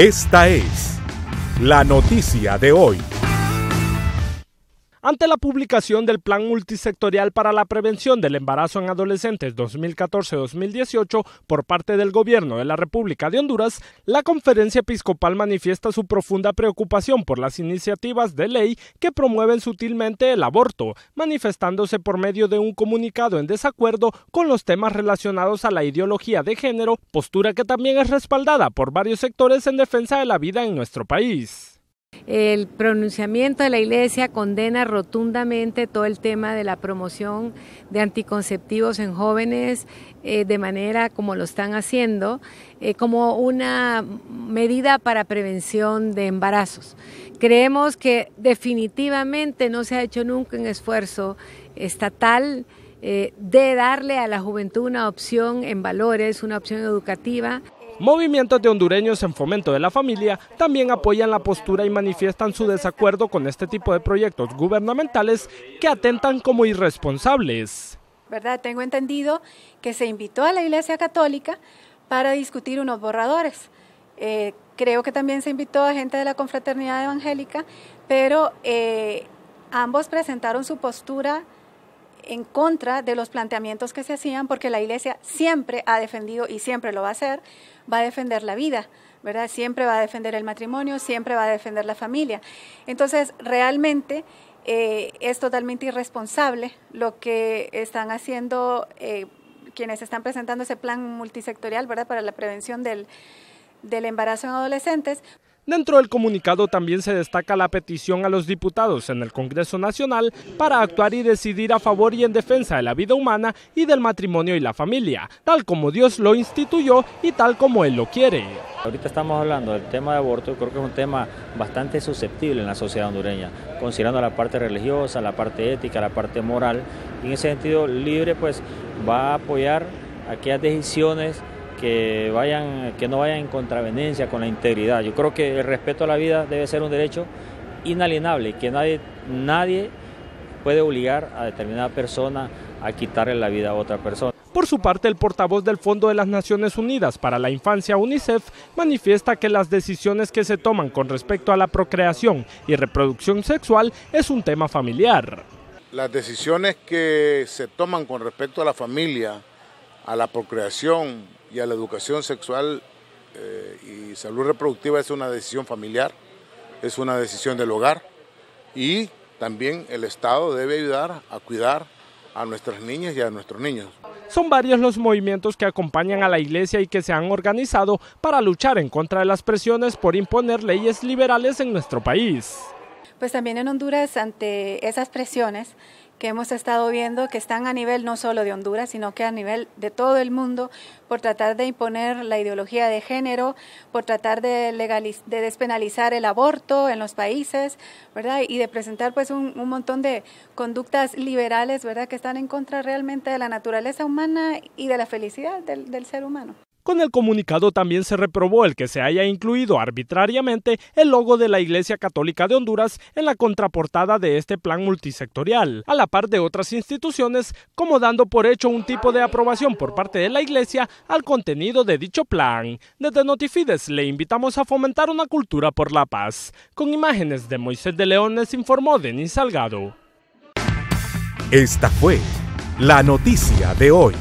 Esta es la noticia de hoy. Ante la publicación del Plan Multisectorial para la Prevención del Embarazo en Adolescentes 2014-2018 por parte del Gobierno de la República de Honduras, la Conferencia Episcopal manifiesta su profunda preocupación por las iniciativas de ley que promueven sutilmente el aborto, manifestándose por medio de un comunicado en desacuerdo con los temas relacionados a la ideología de género, postura que también es respaldada por varios sectores en defensa de la vida en nuestro país. El pronunciamiento de la Iglesia condena rotundamente todo el tema de la promoción de anticonceptivos en jóvenes eh, de manera como lo están haciendo, eh, como una medida para prevención de embarazos. Creemos que definitivamente no se ha hecho nunca un esfuerzo estatal eh, de darle a la juventud una opción en valores, una opción educativa. Movimientos de hondureños en fomento de la familia también apoyan la postura y manifiestan su desacuerdo con este tipo de proyectos gubernamentales que atentan como irresponsables. ¿Verdad? Tengo entendido que se invitó a la Iglesia Católica para discutir unos borradores. Eh, creo que también se invitó a gente de la confraternidad evangélica, pero eh, ambos presentaron su postura en contra de los planteamientos que se hacían, porque la Iglesia siempre ha defendido y siempre lo va a hacer, va a defender la vida, ¿verdad? Siempre va a defender el matrimonio, siempre va a defender la familia. Entonces, realmente eh, es totalmente irresponsable lo que están haciendo eh, quienes están presentando ese plan multisectorial, ¿verdad?, para la prevención del, del embarazo en adolescentes. Dentro del comunicado también se destaca la petición a los diputados en el Congreso Nacional para actuar y decidir a favor y en defensa de la vida humana y del matrimonio y la familia, tal como Dios lo instituyó y tal como Él lo quiere. Ahorita estamos hablando del tema de aborto, creo que es un tema bastante susceptible en la sociedad hondureña, considerando la parte religiosa, la parte ética, la parte moral, en ese sentido Libre pues va a apoyar aquellas decisiones que, vayan, que no vayan en contravenencia con la integridad. Yo creo que el respeto a la vida debe ser un derecho inalienable, que nadie, nadie puede obligar a determinada persona a quitarle la vida a otra persona. Por su parte, el portavoz del Fondo de las Naciones Unidas para la Infancia, UNICEF, manifiesta que las decisiones que se toman con respecto a la procreación y reproducción sexual es un tema familiar. Las decisiones que se toman con respecto a la familia, a la procreación y a la educación sexual eh, y salud reproductiva es una decisión familiar, es una decisión del hogar y también el Estado debe ayudar a cuidar a nuestras niñas y a nuestros niños. Son varios los movimientos que acompañan a la iglesia y que se han organizado para luchar en contra de las presiones por imponer leyes liberales en nuestro país. Pues también en Honduras, ante esas presiones, que hemos estado viendo que están a nivel no solo de Honduras, sino que a nivel de todo el mundo por tratar de imponer la ideología de género, por tratar de, de despenalizar el aborto en los países, ¿verdad? Y de presentar pues un, un, montón de conductas liberales, ¿verdad? Que están en contra realmente de la naturaleza humana y de la felicidad del, del ser humano. Con el comunicado también se reprobó el que se haya incluido arbitrariamente el logo de la Iglesia Católica de Honduras en la contraportada de este plan multisectorial, a la par de otras instituciones, como dando por hecho un tipo de aprobación por parte de la Iglesia al contenido de dicho plan. Desde Notifides le invitamos a fomentar una cultura por la paz. Con imágenes de Moisés de Leones, informó Denis Salgado. Esta fue la noticia de hoy.